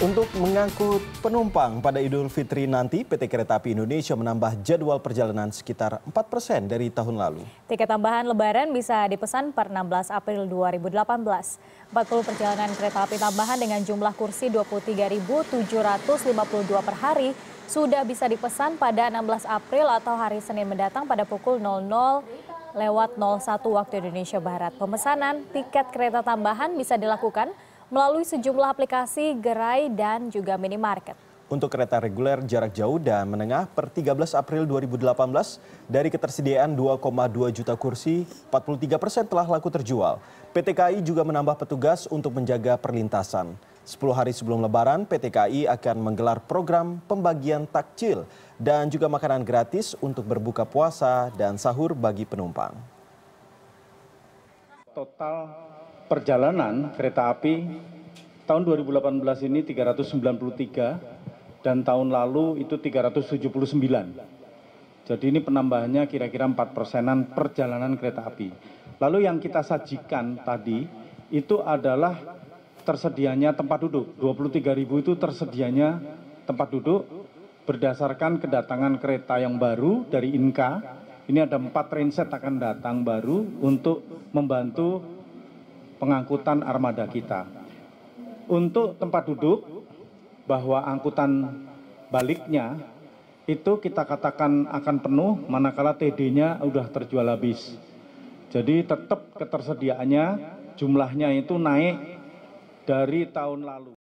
Untuk mengangkut penumpang pada Idul Fitri nanti, PT Kereta Api Indonesia menambah jadwal perjalanan sekitar 4 persen dari tahun lalu. Tiket tambahan lebaran bisa dipesan per 16 April 2018. 40 perjalanan kereta api tambahan dengan jumlah kursi 23.752 per hari sudah bisa dipesan pada 16 April atau hari Senin mendatang pada pukul 00 lewat 01 waktu Indonesia Barat. Pemesanan tiket kereta tambahan bisa dilakukan melalui sejumlah aplikasi, gerai, dan juga minimarket. Untuk kereta reguler jarak jauh dan menengah per 13 April 2018 dari ketersediaan 2,2 juta kursi, 43 persen telah laku terjual. PT KAI juga menambah petugas untuk menjaga perlintasan. 10 hari sebelum lebaran, PT KAI akan menggelar program pembagian takjil dan juga makanan gratis untuk berbuka puasa dan sahur bagi penumpang. Total perjalanan kereta api tahun 2018 ini 393 dan tahun lalu itu 379. Jadi ini penambahannya kira-kira 4 persenan perjalanan kereta api. Lalu yang kita sajikan tadi itu adalah tersedianya tempat duduk. ribu itu tersedianya tempat duduk berdasarkan kedatangan kereta yang baru dari Inka. Ini ada empat trainset akan datang baru untuk membantu pengangkutan armada kita. Untuk tempat duduk, bahwa angkutan baliknya itu kita katakan akan penuh manakala TD-nya sudah terjual habis. Jadi tetap ketersediaannya jumlahnya itu naik dari tahun lalu.